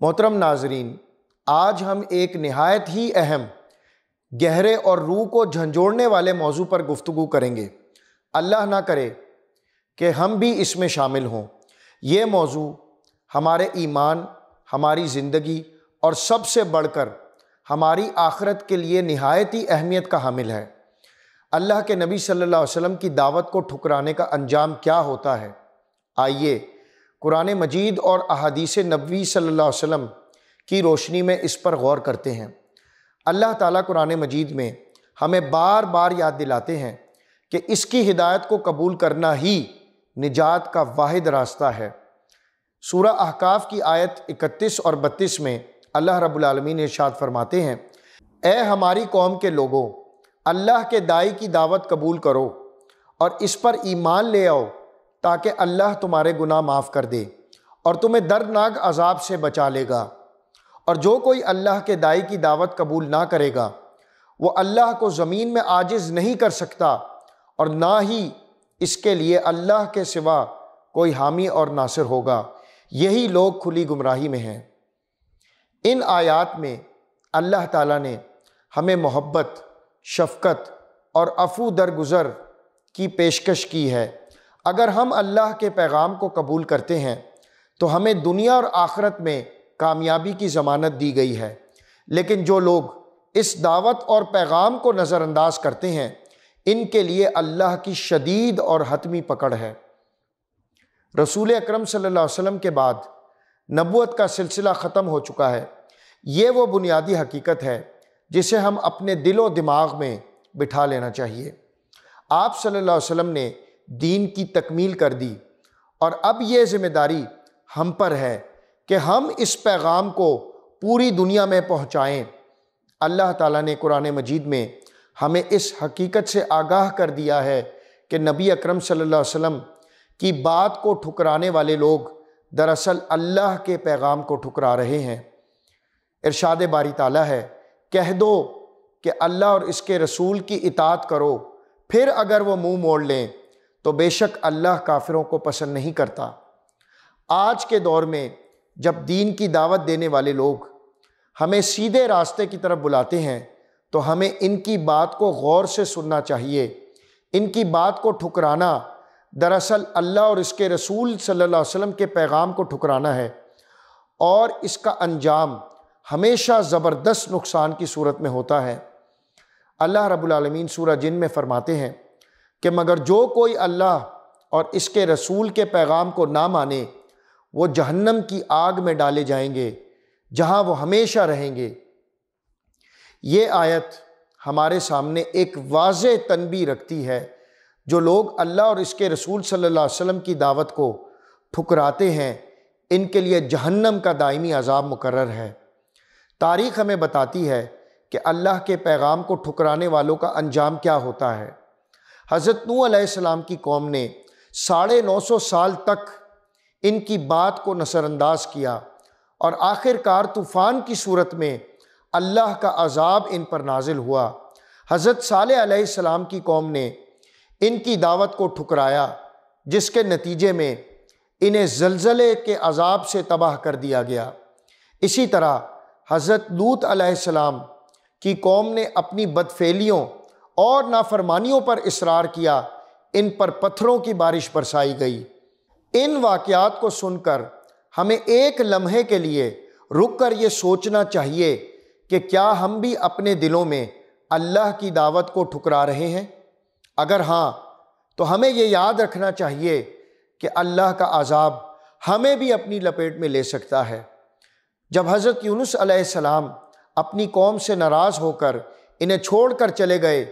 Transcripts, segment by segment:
محترم ناظرین آج ہم ایک نہایت ہی اہم گہرے اور روح کو جھنجھوڑنے والے موضوع پر گفتگو کریں گے اللہ نہ کرے کہ ہم بھی اس میں شامل ہوں یہ موضوع ہمارے ایمان ہماری زندگی اور سب سے بڑھ کر ہماری آخرت کے لیے نہایت ہی اہمیت کا حامل ہے اللہ کے نبی صلی اللہ علیہ وسلم کی دعوت کو ٹھکرانے کا انجام کیا ہوتا ہے آئیے قرآن مجید اور احادیث نبوی صلی اللہ علیہ وسلم کی روشنی میں اس پر غور کرتے ہیں اللہ تعالیٰ قرآن مجید میں ہمیں بار بار یاد دلاتے ہیں کہ اس کی ہدایت کو قبول کرنا ہی نجات کا واحد راستہ ہے سورہ احکاف کی آیت اکتیس اور بتیس میں اللہ رب العالمین ارشاد فرماتے ہیں اے ہماری قوم کے لوگوں اللہ کے دائی کی دعوت قبول کرو اور اس پر ایمان لے آؤ تاکہ اللہ تمہارے گناہ معاف کر دے اور تمہیں دردناک عذاب سے بچا لے گا اور جو کوئی اللہ کے دائی کی دعوت قبول نہ کرے گا وہ اللہ کو زمین میں عاجز نہیں کر سکتا اور نہ ہی اس کے لیے اللہ کے سوا کوئی حامی اور ناصر ہوگا یہی لوگ کھلی گمراہی میں ہیں ان آیات میں اللہ تعالیٰ نے ہمیں محبت شفقت اور افو درگزر کی پیشکش کی ہے اگر ہم اللہ کے پیغام کو قبول کرتے ہیں تو ہمیں دنیا اور آخرت میں کامیابی کی ضمانت دی گئی ہے لیکن جو لوگ اس دعوت اور پیغام کو نظر انداز کرتے ہیں ان کے لیے اللہ کی شدید اور حتمی پکڑ ہے رسول اکرم صلی اللہ علیہ وسلم کے بعد نبوت کا سلسلہ ختم ہو چکا ہے یہ وہ بنیادی حقیقت ہے جسے ہم اپنے دل و دماغ میں بٹھا لینا چاہیے آپ صلی اللہ علیہ وسلم نے دین کی تکمیل کر دی اور اب یہ ذمہ داری ہم پر ہے کہ ہم اس پیغام کو پوری دنیا میں پہنچائیں اللہ تعالیٰ نے قرآن مجید میں ہمیں اس حقیقت سے آگاہ کر دیا ہے کہ نبی اکرم صلی اللہ علیہ وسلم کی بات کو ٹھکرانے والے لوگ دراصل اللہ کے پیغام کو ٹھکرا رہے ہیں ارشاد باری تعالیٰ ہے کہہ دو کہ اللہ اور اس کے رسول کی اطاعت کرو پھر اگر وہ منہ موڑ لیں تو بے شک اللہ کافروں کو پسند نہیں کرتا آج کے دور میں جب دین کی دعوت دینے والے لوگ ہمیں سیدھے راستے کی طرف بلاتے ہیں تو ہمیں ان کی بات کو غور سے سننا چاہیے ان کی بات کو ٹھکرانا دراصل اللہ اور اس کے رسول صلی اللہ علیہ وسلم کے پیغام کو ٹھکرانا ہے اور اس کا انجام ہمیشہ زبردست نقصان کی صورت میں ہوتا ہے اللہ رب العالمین سورہ جن میں فرماتے ہیں کہ مگر جو کوئی اللہ اور اس کے رسول کے پیغام کو نہ مانے وہ جہنم کی آگ میں ڈالے جائیں گے جہاں وہ ہمیشہ رہیں گے یہ آیت ہمارے سامنے ایک واضح تنبی رکھتی ہے جو لوگ اللہ اور اس کے رسول صلی اللہ علیہ وسلم کی دعوت کو ٹھکراتے ہیں ان کے لیے جہنم کا دائمی عذاب مقرر ہے تاریخ ہمیں بتاتی ہے کہ اللہ کے پیغام کو ٹھکرانے والوں کا انجام کیا ہوتا ہے حضرت نو علیہ السلام کی قوم نے ساڑھے نو سو سال تک ان کی بات کو نثر انداز کیا اور آخر کار طوفان کی صورت میں اللہ کا عذاب ان پر نازل ہوا حضرت صالح علیہ السلام کی قوم نے ان کی دعوت کو ٹھکرایا جس کے نتیجے میں انہیں زلزلے کے عذاب سے تباہ کر دیا گیا اسی طرح حضرت لوت علیہ السلام کی قوم نے اپنی بدفیلیوں اور نافرمانیوں پر اصرار کیا ان پر پتھروں کی بارش برسائی گئی ان واقعات کو سن کر ہمیں ایک لمحے کے لیے رک کر یہ سوچنا چاہیے کہ کیا ہم بھی اپنے دلوں میں اللہ کی دعوت کو ٹھکرا رہے ہیں اگر ہاں تو ہمیں یہ یاد رکھنا چاہیے کہ اللہ کا عذاب ہمیں بھی اپنی لپیٹ میں لے سکتا ہے جب حضرت یونس علیہ السلام اپنی قوم سے ناراض ہو کر انہیں چھوڑ کر چلے گئے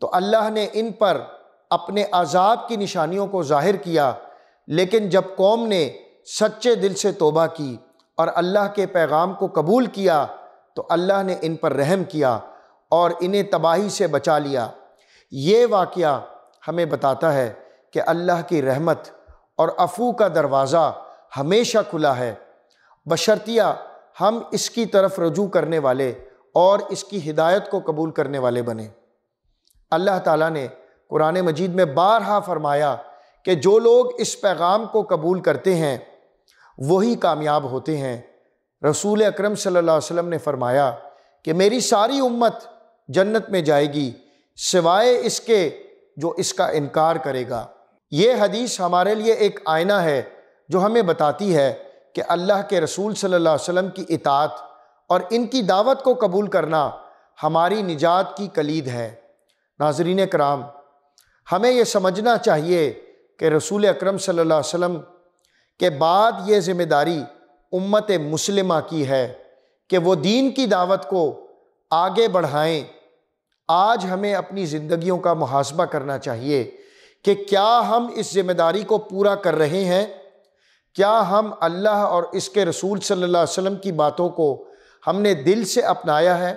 تو اللہ نے ان پر اپنے عذاب کی نشانیوں کو ظاہر کیا لیکن جب قوم نے سچے دل سے توبہ کی اور اللہ کے پیغام کو قبول کیا تو اللہ نے ان پر رحم کیا اور انہیں تباہی سے بچا لیا یہ واقعہ ہمیں بتاتا ہے کہ اللہ کی رحمت اور افو کا دروازہ ہمیشہ کھلا ہے بشرتیہ ہم اس کی طرف رجوع کرنے والے اور اس کی ہدایت کو قبول کرنے والے بنیں اللہ تعالیٰ نے قرآن مجید میں بارہا فرمایا کہ جو لوگ اس پیغام کو قبول کرتے ہیں وہی کامیاب ہوتے ہیں رسول اکرم صلی اللہ علیہ وسلم نے فرمایا کہ میری ساری امت جنت میں جائے گی سوائے اس کے جو اس کا انکار کرے گا یہ حدیث ہمارے لیے ایک آئینہ ہے جو ہمیں بتاتی ہے کہ اللہ کے رسول صلی اللہ علیہ وسلم کی اطاعت اور ان کی دعوت کو قبول کرنا ہماری نجات کی کلید ہے ناظرین کرام ہمیں یہ سمجھنا چاہیے کہ رسول اکرم صلی اللہ علیہ وسلم کے بعد یہ ذمہ داری امت مسلمہ کی ہے کہ وہ دین کی دعوت کو آگے بڑھائیں آج ہمیں اپنی زندگیوں کا محاسبہ کرنا چاہیے کہ کیا ہم اس ذمہ داری کو پورا کر رہے ہیں کیا ہم اللہ اور اس کے رسول صلی اللہ علیہ وسلم کی باتوں کو ہم نے دل سے اپنایا ہے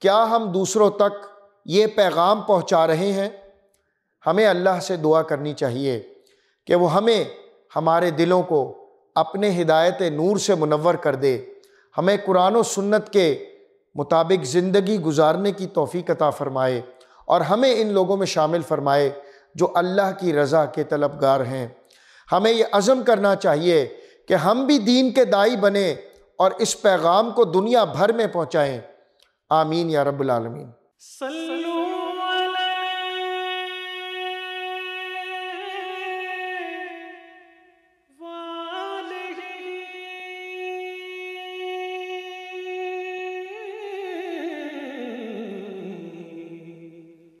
کیا ہم دوسروں تک یہ پیغام پہنچا رہے ہیں ہمیں اللہ سے دعا کرنی چاہیے کہ وہ ہمیں ہمارے دلوں کو اپنے ہدایت نور سے منور کر دے ہمیں قرآن و سنت کے مطابق زندگی گزارنے کی توفیق عطا فرمائے اور ہمیں ان لوگوں میں شامل فرمائے جو اللہ کی رضا کے طلبگار ہیں ہمیں یہ عزم کرنا چاہیے کہ ہم بھی دین کے دائی بنیں اور اس پیغام کو دنیا بھر میں پہنچائیں آمین یا رب العالمین